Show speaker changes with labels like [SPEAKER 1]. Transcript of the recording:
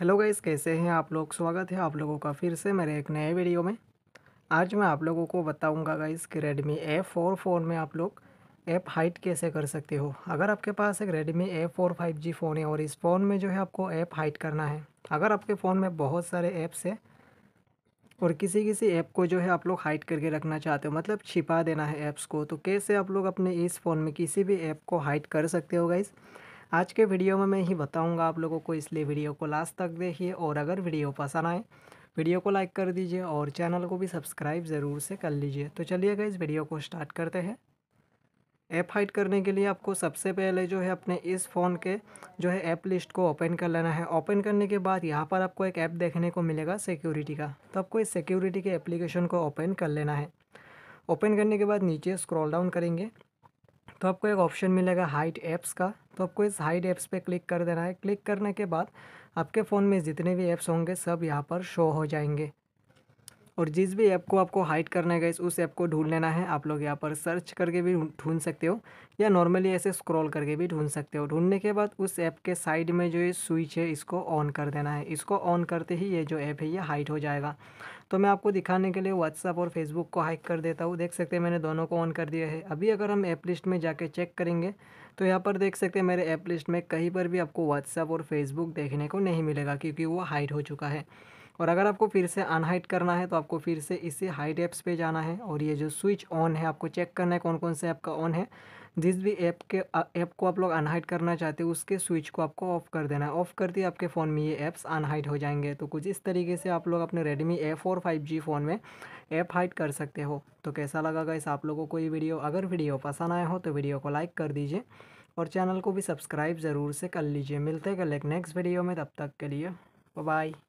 [SPEAKER 1] hello guys कैसे हैं आप लोग स्वागत है आप लोगों का फिर से मेरे एक नए वीडियो में आज मैं आप लोगों को बताऊंगा गाइस कि रेडमी ए फोर फ़ोन में आप लोग ऐप हाइट कैसे कर सकते हो अगर आपके पास एक Redmi A four five G phone है और इस फ़ोन में जो है आपको ऐप हाइट करना है अगर आपके फ़ोन में बहुत सारे ऐप्स है और किसी किसी ऐप को जो है आप लोग हाइट करके रखना चाहते हो मतलब छिपा देना है ऐप्स को तो कैसे आप लोग अपने इस फ़ोन में किसी भी ऐप को हाइट कर सकते हो गाइज़ आज के वीडियो में मैं ही बताऊंगा आप लोगों को इसलिए वीडियो को लास्ट तक देखिए और अगर वीडियो पसंद आए वीडियो को लाइक कर दीजिए और चैनल को भी सब्सक्राइब ज़रूर से कर लीजिए तो चलिएगा इस वीडियो को स्टार्ट करते हैं ऐप हाइड करने के लिए आपको सबसे पहले जो है अपने इस फ़ोन के जो है ऐप लिस्ट को ओपन कर लेना है ओपन करने के बाद यहाँ पर आपको एक ऐप देखने को मिलेगा सिक्योरिटी का तो आपको इस सिक्योरिटी के एप्लीकेशन को ओपन कर लेना है ओपन करने के बाद नीचे स्क्रॉल डाउन करेंगे तो आपको एक ऑप्शन मिलेगा हाइट ऐप्स का तो आपको इस हाइट ऐप्स पे क्लिक कर देना है क्लिक करने के बाद आपके फ़ोन में जितने भी ऐप्स होंगे सब यहाँ पर शो हो जाएंगे और जिस भी ऐप को आपको हाइट करना है गैस उस ऐप को ढूंढ लेना है आप लोग यहाँ पर सर्च करके भी ढूंढ सकते हो या नॉर्मली ऐसे स्क्रॉल करके भी ढूंढ सकते हो ढूंढने के बाद उस ऐप के साइड में जो ये स्विच है इसको ऑन कर देना है इसको ऑन करते ही ये जो ऐप है ये हाइट हो जाएगा तो मैं आपको दिखाने के लिए व्हाट्सअप और फेसबुक को हाइक कर देता हूँ देख सकते हैं मैंने दोनों को ऑन कर दिया है अभी अगर हम ऐप लिस्ट में जाके चेक करेंगे तो यहाँ पर देख सकते हैं मेरे ऐप लिस्ट में कहीं पर भी आपको व्हाट्सअप और फेसबुक देखने को नहीं मिलेगा क्योंकि वो हाइड हो चुका है और अगर आपको फिर से अनहाइड करना है तो आपको फिर से इसी हाइड ऐप्स पर जाना है और ये जो स्विच ऑन है आपको चेक करना है कौन कौन से ऐप का ऑन है जिस भी ऐप के ऐप को आप लोग अनहाइड करना चाहते हो उसके स्विच को आपको ऑफ़ कर देना है ऑफ़ कर दिए आपके फ़ोन में ये ऐप्स अनहाइड हो जाएंगे तो कुछ इस तरीके से आप लोग अपने Redmi A four five G phone में ऐप हाइड कर सकते हो तो कैसा लगा गाइस आप लोगों को ये वीडियो अगर वीडियो पसंद आया हो तो वीडियो को लाइक कर दीजिए और चैनल को भी सब्सक्राइब ज़रूर से कर लीजिए मिलते हैं कल एक नेक्स्ट वीडियो में तब तक के लिए बाय